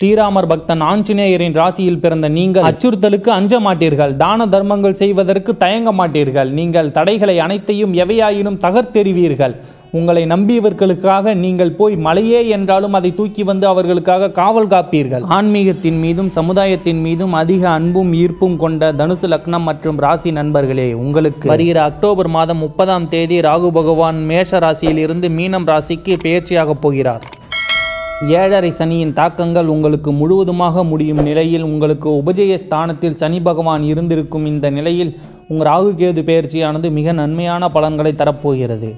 ஸ்ரீராமர் பக்தன் ஆஞ்சநேயரின் ராசியில் பிறந்த நீங்கள் அச்சுறுத்தலுக்கு அஞ்ச மாட்டீர்கள் தான தர்மங்கள் செய்வதற்கு தயங்க மாட்டீர்கள் நீங்கள் தடைகளை அனைத்தையும் எவையாயினும் தகர்த்தெறிவீர்கள் உங்களை நம்பியவர்களுக்காக நீங்கள் போய் மலையே என்றாலும் அதை தூக்கி வந்து அவர்களுக்காக காவல் காப்பீர்கள் ஆன்மீகத்தின் மீதும் சமுதாயத்தின் மீதும் அதிக அன்பும் ஈர்ப்பும் கொண்ட தனுசு லக்னம் மற்றும் ராசி நண்பர்களே உங்களுக்கு வருகிற அக்டோபர் மாதம் முப்பதாம் தேதி ராகு பகவான் மேஷ ராசியில் இருந்து மீனம் ராசிக்கு பயிற்சியாகப் போகிறார் ஏழரை சனியின் தாக்கங்கள் உங்களுக்கு முழுவதுமாக முடியும் நிலையில் உங்களுக்கு உபஜய ஸ்தானத்தில் சனி பகவான் இருந்திருக்கும் இந்த நிலையில் உங்கள் ராகுகேது பயிற்சியானது மிக நன்மையான பலன்களை தரப்போகிறது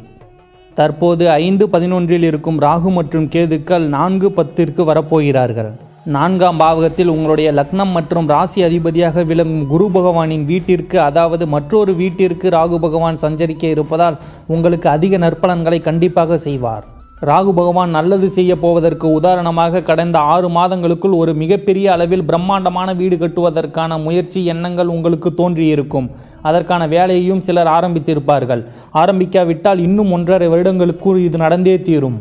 தற்போது ஐந்து பதினொன்றில் இருக்கும் ராகு மற்றும் கேதுக்கள் நான்கு பத்திற்கு வரப்போகிறார்கள் நான்காம் பாவகத்தில் உங்களுடைய லக்னம் மற்றும் ராசி அதிபதியாக விளங்கும் குரு பகவானின் வீட்டிற்கு அதாவது மற்றொரு வீட்டிற்கு ராகு பகவான் சஞ்சரிக்க இருப்பதால் உங்களுக்கு அதிக நற்பலன்களை கண்டிப்பாக செய்வார் ராகு பகவான் நல்லது செய்ய போவதற்கு உதாரணமாக கடந்த ஆறு மாதங்களுக்குள் ஒரு மிகப்பெரிய அளவில் பிரம்மாண்டமான வீடு கட்டுவதற்கான முயற்சி எண்ணங்கள் உங்களுக்கு தோன்றியிருக்கும் அதற்கான வேலையையும் சிலர் ஆரம்பித்திருப்பார்கள் ஆரம்பிக்காவிட்டால் இன்னும் ஒன்றரை வருடங்களுக்குள் இது நடந்தே தீரும்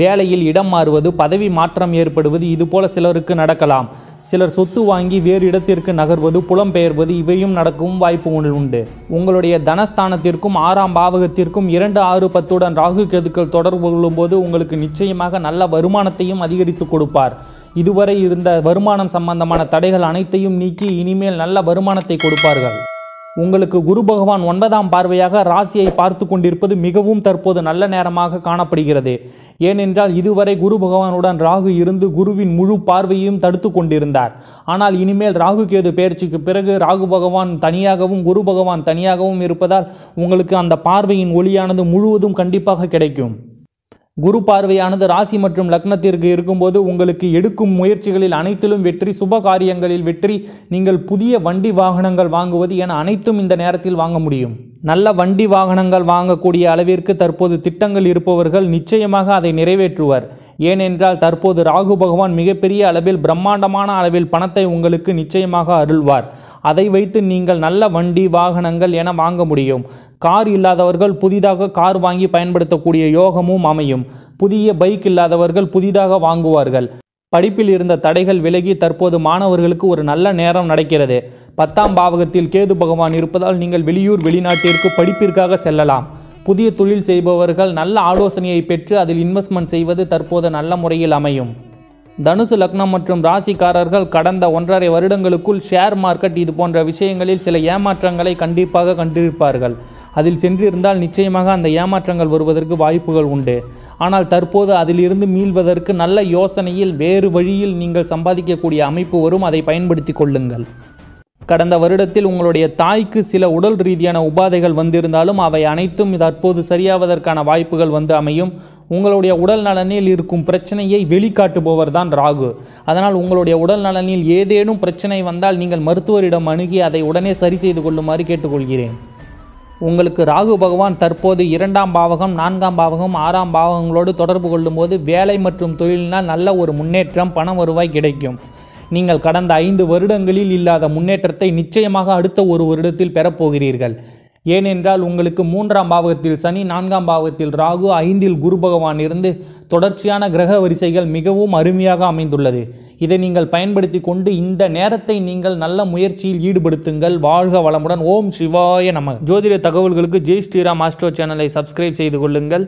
வேலையில் இடம் மாறுவது பதவி மாற்றம் ஏற்படுவது இதுபோல சிலருக்கு நடக்கலாம் சிலர் சொத்து வாங்கி வேறு இடத்திற்கு நகர்வது புலம்பெயர்வது இவையும் நடக்கும் வாய்ப்பு உண்டு உங்களுடைய தனஸ்தானத்திற்கும் ஆறாம் பாவகத்திற்கும் இரண்டு ஆறு பத்துடன் ராகு கெதுக்கள் தொடர்பு கொள்ளும்போது உங்களுக்கு நிச்சயமாக நல்ல வருமானத்தையும் அதிகரித்து கொடுப்பார் இதுவரை இருந்த வருமானம் சம்பந்தமான தடைகள் அனைத்தையும் நீக்கி இனிமேல் நல்ல வருமானத்தை கொடுப்பார்கள் உங்களுக்கு குரு பகவான் ஒன்பதாம் பார்வையாக ராசியை பார்த்து கொண்டிருப்பது மிகவும் தற்போது நல்ல நேரமாக காணப்படுகிறது ஏனென்றால் இதுவரை குரு பகவானுடன் ராகு இருந்து குருவின் முழு பார்வையையும் தடுத்து கொண்டிருந்தார் ஆனால் இனிமேல் ராகு கேது பயிற்சிக்கு பிறகு ராகு பகவான் தனியாகவும் குரு பகவான் தனியாகவும் இருப்பதால் உங்களுக்கு அந்த பார்வையின் ஒளியானது முழுவதும் கண்டிப்பாக கிடைக்கும் குரு பார்வையானது ராசி மற்றும் லக்னத்திற்கு இருக்கும்போது உங்களுக்கு எடுக்கும் முயற்சிகளில் அனைத்திலும் வெற்றி சுப காரியங்களில் வெற்றி நீங்கள் புதிய வண்டி வாகனங்கள் வாங்குவது என அனைத்தும் இந்த நேரத்தில் வாங்க முடியும் நல்ல வண்டி வாகனங்கள் வாங்கக்கூடிய அளவிற்கு தற்போது திட்டங்கள் இருப்பவர்கள் நிச்சயமாக அதை நிறைவேற்றுவர் ஏனென்றால் தற்போது ராகு பகவான் மிகப்பெரிய அளவில் பிரம்மாண்டமான அளவில் பணத்தை உங்களுக்கு நிச்சயமாக அருள்வார் அதை வைத்து நீங்கள் நல்ல வண்டி வாகனங்கள் என வாங்க முடியும் கார் இல்லாதவர்கள் புதிதாக கார் வாங்கி பயன்படுத்தக்கூடிய யோகமும் அமையும் புதிய பைக் இல்லாதவர்கள் புதிதாக வாங்குவார்கள் படிப்பில் இருந்த தடைகள் விலகி தற்போது மாணவர்களுக்கு ஒரு நல்ல நேரம் நடக்கிறது பத்தாம் பாவகத்தில் கேது பகவான் இருப்பதால் நீங்கள் வெளியூர் வெளிநாட்டிற்கு படிப்பிற்காக செல்லலாம் புதிய தொழில் செய்பவர்கள் நல்ல ஆலோசனையை பெற்று அதில் இன்வெஸ்ட்மெண்ட் செய்வது தற்போது நல்ல முறையில் அமையும் தனுசு லக்னம் மற்றும் ராசிக்காரர்கள் கடந்த ஒன்றரை வருடங்களுக்குள் ஷேர் மார்க்கெட் இது போன்ற விஷயங்களில் சில ஏமாற்றங்களை கண்டிப்பாக கண்டிருப்பார்கள் அதில் சென்றிருந்தால் நிச்சயமாக அந்த ஏமாற்றங்கள் வருவதற்கு வாய்ப்புகள் உண்டு ஆனால் தற்போது அதிலிருந்து மீள்வதற்கு நல்ல யோசனையில் வேறு வழியில் நீங்கள் சம்பாதிக்கக்கூடிய அமைப்பு வரும் அதை பயன்படுத்தி கொள்ளுங்கள் கடந்த வருடத்தில் உங்களுடைய தாய்க்கு சில உடல் ரீதியான உபாதைகள் வந்திருந்தாலும் அவை அனைத்தும் தற்போது சரியாவதற்கான வாய்ப்புகள் வந்து அமையும் உங்களுடைய உடல் நலனில் இருக்கும் பிரச்சனையை வெளிக்காட்டுபவர் தான் ராகு அதனால் உங்களுடைய உடல் நலனில் ஏதேனும் பிரச்சனை வந்தால் நீங்கள் மருத்துவரிடம் அணுகி அதை உடனே சரி செய்து கொள்ளுமாறு கேட்டுக்கொள்கிறேன் உங்களுக்கு ராகு பகவான் தற்போது இரண்டாம் பாவகம் நான்காம் பாவகம் ஆறாம் பாவகங்களோடு தொடர்பு கொள்ளும்போது வேலை மற்றும் தொழிலினால் நல்ல ஒரு முன்னேற்றம் பண வருவாய் கிடைக்கும் நீங்கள் கடந்த ஐந்து வருடங்களில் இல்லாத முன்னேற்றத்தை நிச்சயமாக அடுத்த ஒரு வருடத்தில் பெறப்போகிறீர்கள் ஏனென்றால் உங்களுக்கு மூன்றாம் பாவகத்தில் சனி நான்காம் பாவகத்தில் ராகு ஐந்தில் குரு பகவான் இருந்து தொடர்ச்சியான கிரக வரிசைகள் மிகவும் அருமையாக அமைந்துள்ளது இதை நீங்கள் பயன்படுத்தி கொண்டு இந்த நேரத்தை நீங்கள் நல்ல முயற்சியில் ஈடுபடுத்துங்கள் வாழ்க வளமுடன் ஓம் சிவாய நம ஜோதிட தகவல்களுக்கு ஜெய் ஸ்ரீராம் ஆஸ்ட்ரோ சேனலை சப்ஸ்கிரைப் செய்து கொள்ளுங்கள்